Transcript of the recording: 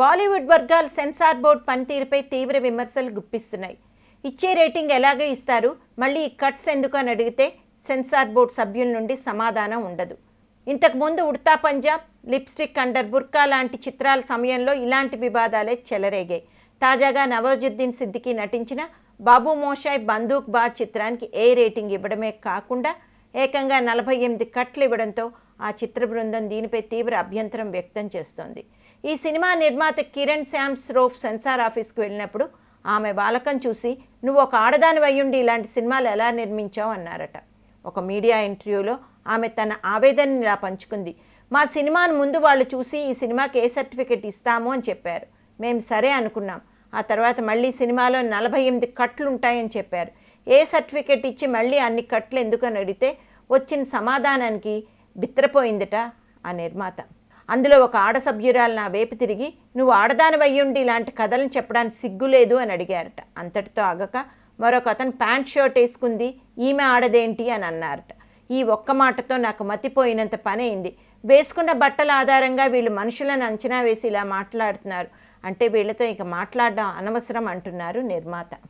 బాలీవుడ్ వర్గాలు censor board పనితీరుపై తీవ్ర విమర్శలు గుప్పిస్తున్నాయి ఇచ్చే రేటింగ్ ఎలాగో ఇస్తారు మళ్ళీ ఈ కట్స్ ఎందుకు అని అడిగితే సెన్సార్ బోర్డు సభ్యుల నుండి సమాధానం ఉండదు ఇంతకుముందు ఉడతా పంజాబ్ లిప్స్టిక్ అండర్ బుర్కా లాంటి చిత్రాల సమయంలో ఇలాంటి వివాదాలే చెలరేగాయి తాజాగా నవాజుద్దీన్ సిద్దికి నటించిన బాబు మోషాయ్ బందూక్ బా చిత్రానికి ఏ రేటింగ్ ఇవ్వడమే కాకుండా ఏకంగా నలభై ఎనిమిది కట్లు ఇవ్వడంతో ఆ చిత్ర బృందం దీనిపై తీవ్ర అభ్యంతరం వ్యక్తం చేస్తోంది ఈ సినిమా నిర్మాత కిరణ్ శామ్ స్రోఫ్ సెన్సార్ ఆఫీస్కి వెళ్ళినప్పుడు ఆమె బాలకం చూసి నువ్వు ఒక ఆడదాని వయ్యుండి ఇలాంటి సినిమాలు ఎలా నిర్మించావు అన్నారట ఒక మీడియా ఇంటర్వ్యూలో ఆమె తన ఆవేదనని ఇలా పంచుకుంది మా సినిమాను ముందు వాళ్ళు చూసి ఈ సినిమాకి ఏ సర్టిఫికెట్ ఇస్తాము అని చెప్పారు మేము సరే అనుకున్నాం ఆ తర్వాత మళ్ళీ సినిమాలో నలభై ఎనిమిది కట్లు ఉంటాయని చెప్పారు ఏ సర్టిఫికెట్ ఇచ్చి మళ్ళీ అన్ని కట్లు ఎందుకని అడిగితే వచ్చిన సమాధానానికి బిత్తరపోయిందట ఆ నిర్మాత అందులో ఒక ఆడ సభ్యురాలు నా వేపు తిరిగి నువ్వు ఆడదానివయ్యుండి ఇలాంటి కథలను చెప్పడానికి సిగ్గులేదు అని అడిగారట అంతటితో ఆగక మరొక అతను ప్యాంట్ షర్ట్ వేసుకుంది ఈమె ఆడదేంటి అని అన్నారట ఈ ఒక్క మాటతో నాకు మతిపోయినంత పని అయింది వేసుకున్న బట్టల ఆధారంగా వీళ్ళు మనుషులను అంచనా వేసి ఇలా మాట్లాడుతున్నారు అంటే వీళ్ళతో ఇక మాట్లాడడం అనవసరం అంటున్నారు నిర్మాత